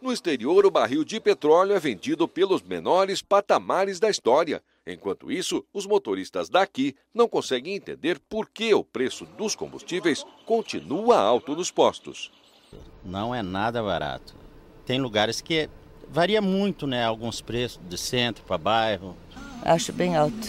No exterior, o barril de petróleo é vendido pelos menores patamares da história. Enquanto isso, os motoristas daqui não conseguem entender por que o preço dos combustíveis continua alto nos postos. Não é nada barato. Tem lugares que varia muito, né? Alguns preços de centro para bairro. Acho bem alto.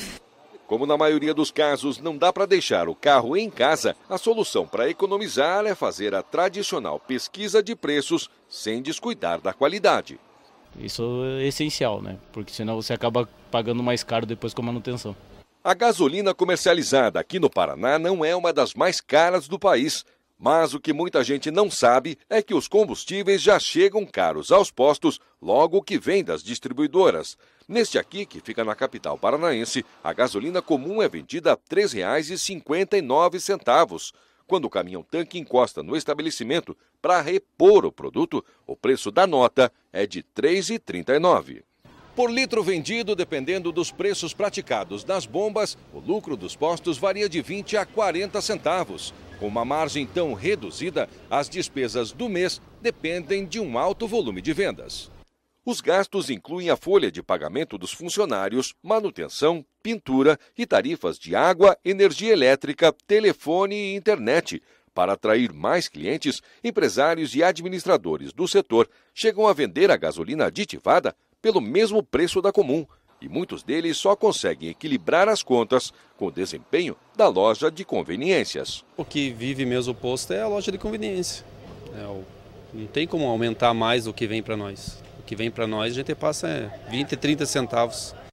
Como na maioria dos casos não dá para deixar o carro em casa, a solução para economizar é fazer a tradicional pesquisa de preços sem descuidar da qualidade. Isso é essencial, né? Porque senão você acaba pagando mais caro depois com a manutenção. A gasolina comercializada aqui no Paraná não é uma das mais caras do país, mas o que muita gente não sabe é que os combustíveis já chegam caros aos postos logo que vem das distribuidoras. Neste aqui, que fica na capital paranaense, a gasolina comum é vendida a R$ 3,59. Quando o caminhão tanque encosta no estabelecimento para repor o produto, o preço da nota é de R$ 3,39. Por litro vendido, dependendo dos preços praticados nas bombas, o lucro dos postos varia de 20 a 40 centavos. Com uma margem tão reduzida, as despesas do mês dependem de um alto volume de vendas. Os gastos incluem a folha de pagamento dos funcionários, manutenção, pintura e tarifas de água, energia elétrica, telefone e internet. Para atrair mais clientes, empresários e administradores do setor chegam a vender a gasolina aditivada pelo mesmo preço da comum, e muitos deles só conseguem equilibrar as contas com o desempenho da loja de conveniências. O que vive mesmo o posto é a loja de conveniência. É, não tem como aumentar mais o que vem para nós. O que vem para nós a gente passa 20, é, 30 centavos